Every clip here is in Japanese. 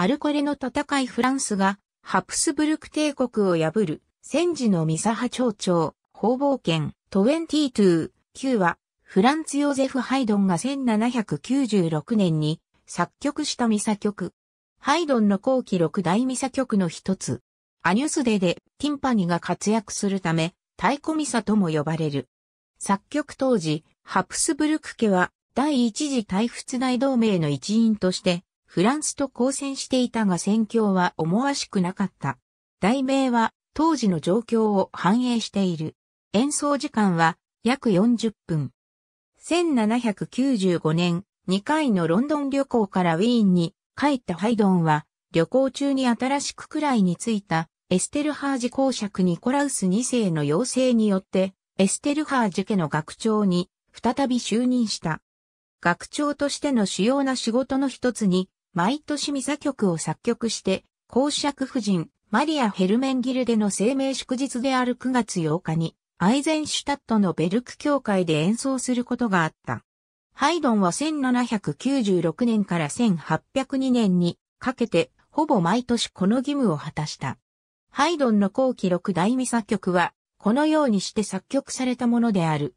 アルコレの戦いフランスが、ハプスブルク帝国を破る、戦時のミサハ町長、方々権、22、9は、フランツ・ヨーゼフ・ハイドンが1796年に作曲したミサ曲。ハイドンの後期六大ミサ曲の一つ。アニュスデでティンパニが活躍するため、太鼓ミサとも呼ばれる。作曲当時、ハプスブルク家は第一次大仏大同盟の一員として、フランスと交戦していたが戦況は思わしくなかった。題名は当時の状況を反映している。演奏時間は約40分。1795年、2回のロンドン旅行からウィーンに帰ったハイドンは、旅行中に新しくくらいについたエステルハージ公爵ニコラウス2世の要請によって、エステルハージ家の学長に再び就任した。学長としての主要な仕事の一つに、毎年ミサ曲を作曲して、公爵夫人、マリア・ヘルメンギルデの生命祝日である9月8日に、アイゼンシュタットのベルク教会で演奏することがあった。ハイドンは1796年から1802年にかけて、ほぼ毎年この義務を果たした。ハイドンの後期六大ミサ曲は、このようにして作曲されたものである。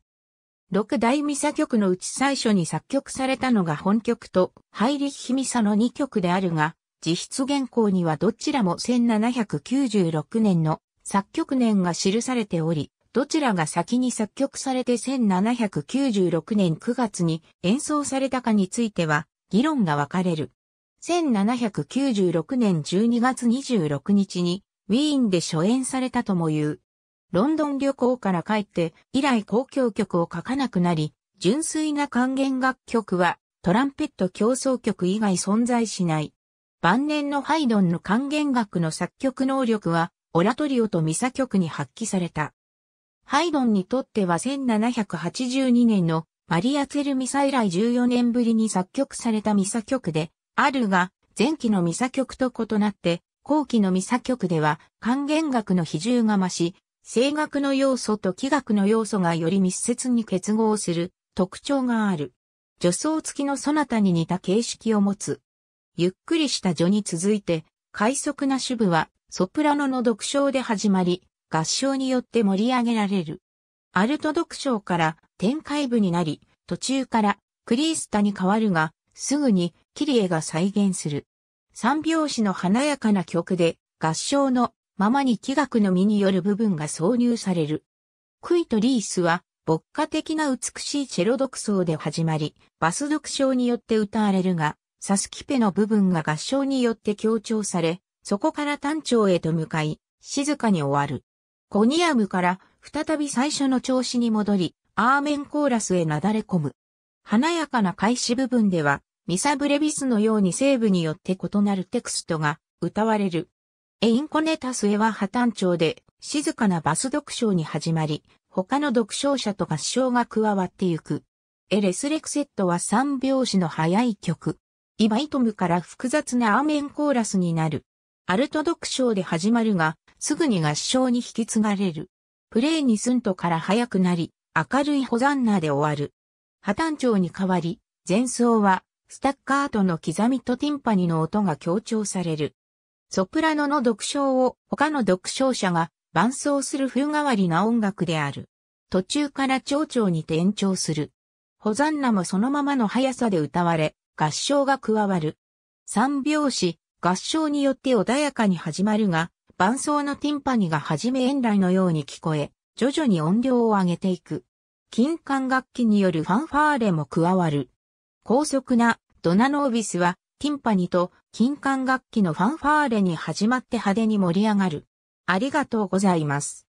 六大ミサ曲のうち最初に作曲されたのが本曲とハイリッヒミサの2曲であるが、実質原稿にはどちらも1796年の作曲年が記されており、どちらが先に作曲されて1796年9月に演奏されたかについては議論が分かれる。1796年12月26日にウィーンで初演されたとも言うロンドン旅行から帰って、以来公共曲を書かなくなり、純粋な還元楽曲は、トランペット競争曲以外存在しない。晩年のハイドンの還元楽の作曲能力は、オラトリオとミサ曲に発揮された。ハイドンにとっては1782年のマリア・ツェルミサ以来14年ぶりに作曲されたミサ曲で、あるが、前期のミサ曲と異なって、後期のミサ曲では、還元楽の比重が増し、声楽の要素と器楽の要素がより密接に結合する特徴がある。助走付きのソナタに似た形式を持つ。ゆっくりした序に続いて、快速な主部はソプラノの独唱で始まり、合唱によって盛り上げられる。アルト独唱から展開部になり、途中からクリースタに変わるが、すぐにキリエが再現する。三拍子の華やかな曲で合唱のままに気学の実による部分が挿入される。クイとリースは、牧歌的な美しいチェロ独奏で始まり、バス独唱によって歌われるが、サスキペの部分が合唱によって強調され、そこから単調へと向かい、静かに終わる。コニアムから再び最初の調子に戻り、アーメンコーラスへなだれ込む。華やかな開始部分では、ミサブレビスのように西部によって異なるテクストが歌われる。エインコネタスエは破綻調で、静かなバス読書に始まり、他の読書者と合唱が加わってゆく。エレスレクセットは三拍子の速い曲。イバイトムから複雑なアーメンコーラスになる。アルト読書で始まるが、すぐに合唱に引き継がれる。プレイにスントから速くなり、明るいホザンナで終わる。破綻調に代わり、前奏は、スタッカートの刻みとティンパニの音が強調される。ソプラノの独唱を他の独唱者が伴奏する風変わりな音楽である。途中から蝶々に転調する。ホザンナもそのままの速さで歌われ、合唱が加わる。三拍子、合唱によって穏やかに始まるが、伴奏のティンパニがはじめ遠来のように聞こえ、徐々に音量を上げていく。金管楽器によるファンファーレも加わる。高速なドナノービスはティンパニと金管楽器のファンファーレに始まって派手に盛り上がる。ありがとうございます。